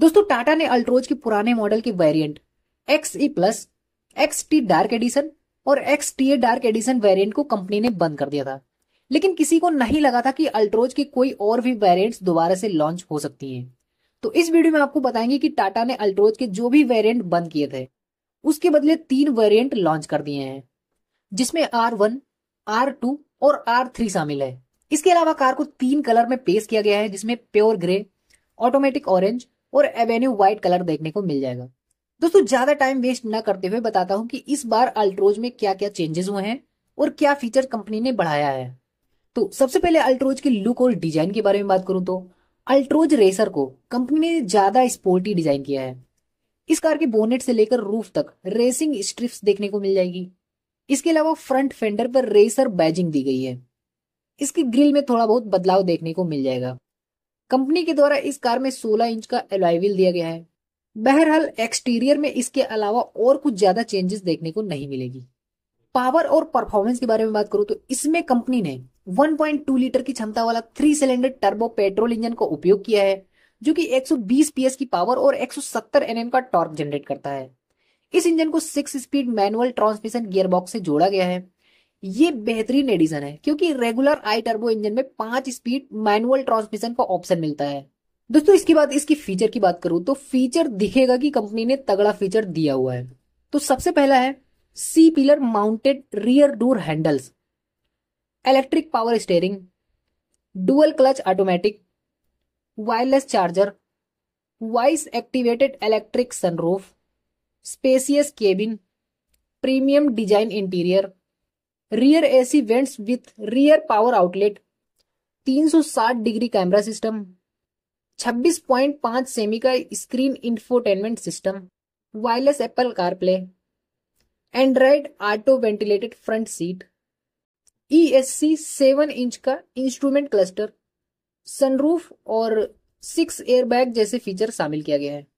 दोस्तों टाटा ने अल्ट्रोज के पुराने मॉडल के variant X E plus X T dark edition और X T A dark edition variant को कंपनी ने बंद कर दिया था लेकिन किसी को नहीं लगा था कि अल्ट्रोज के कोई और भी वेरिएंट्स दोबारा से लॉन्च हो सकती हैं तो इस वीडियो में आपको बताएंगे कि टाटा ने अल्ट्रोज के जो भी वेरिएंट बंद किए थे उसके बदले तीन वेरिएंट लॉन्च कर दिए हैं जिसमें आर वन आर टू और आर थ्री शामिल है इसके अलावा कार को तीन कलर में पेश किया गया है जिसमें प्योर ग्रे ऑटोमेटिक ऑरेंज और एवेन्यू व्हाइट कलर देखने को मिल जाएगा दोस्तों ज्यादा टाइम वेस्ट न करते हुए बताता हूँ कि इस बार अल्ट्रोज में क्या क्या चेंजेस हुए हैं और क्या फीचर कंपनी ने बढ़ाया है तो सबसे पहले अल्ट्रोज की लुक और डिजाइन के बारे में बात करूं तो अल्ट्रोज रेसर को कंपनी ने ज्यादा स्पोर्टी डिजाइन किया है इस कार के बोनेट से लेकर रूफ तक रेसिंग स्ट्रिप्स देखने को मिल जाएगी इसके अलावा फ्रंट फेंडर पर रेसर बैजिंग दी गई है इसकी ग्रिल में थोड़ा बहुत बदलाव देखने को मिल जाएगा कंपनी के द्वारा इस कार में 16 इंच का एलॉय दिया गया है बहरहाल एक्सटीरियर में इसके अलावा और कुछ ज्यादा चेंजेस देखने को नहीं मिलेगी पावर और परफॉर्मेंस के बारे में बात करूं तो इसमें कंपनी ने 1.2 लीटर की क्षमता वाला three cylinder turbo petrol engine का उपयोग किया है जो कि 120 पीएस की पावर और 170 एनएम का टॉर्क जनरेट करता है इस इंजन को six speed manual transmission gearbox से जोड़ा गया है ये बेहतरीन एडिशन है क्योंकि रेगुलर आई टर्बो इंजन में पांच स्पीड मैनुअल ट्रांसमिशन का ऑप्शन मिलता है दोस्तों इसके बाद इसकी फीचर की बात करूं तो फीचर दिखेगा कि कंपनी ने तगड़ा फीचर दिया हुआ है तो सबसे पहला है C pillar mounted rear door handles electric power steering dual clutch automatic wireless charger voice activated electric sunroof spacious cabin premium design interior rear AC vents with rear power outlet 360 degree camera system 26.5 सेमी का screen infotainment system wireless Apple CarPlay Android auto ventilated front seat E S C seven inch का instrument cluster sunroof और six airbag जैसे feature शामिल किया गया है